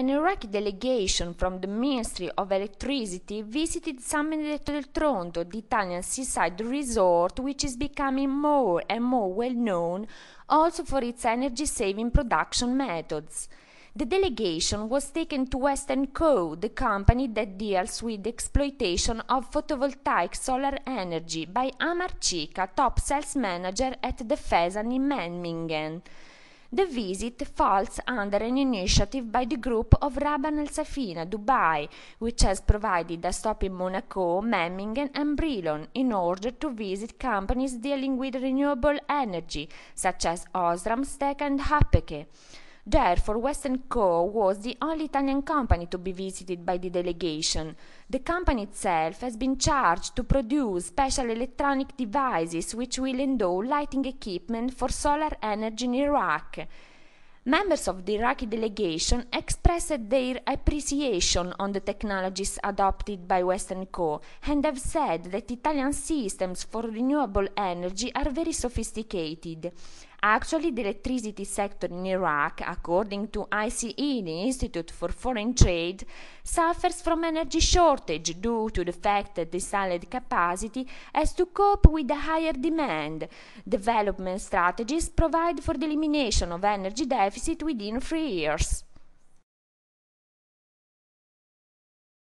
an Iraqi delegation from the Ministry of Electricity visited San Benedetto del Tronto, the Italian seaside resort which is becoming more and more well known also for its energy-saving production methods. The delegation was taken to Western Co., the company that deals with the exploitation of photovoltaic solar energy by Amar Chika, top sales manager at the Fesan in Memmingen. The visit falls under an initiative by the group of Rabban Al Safina, Dubai, which has provided a stop in Monaco, Memmingen and Brilon in order to visit companies dealing with renewable energy, such as Osram, Steck and Hapeke. Therefore, Western Co. was the only Italian company to be visited by the delegation. The company itself has been charged to produce special electronic devices which will endow lighting equipment for solar energy in Iraq. Members of the Iraqi delegation expressed their appreciation on the technologies adopted by Western Co. and have said that Italian systems for renewable energy are very sophisticated. Actually, the electricity sector in Iraq, according to ICE, the Institute for Foreign Trade, suffers from energy shortage due to the fact that the installed capacity has to cope with the higher demand. Development strategies provide for the elimination of energy deficit within three years.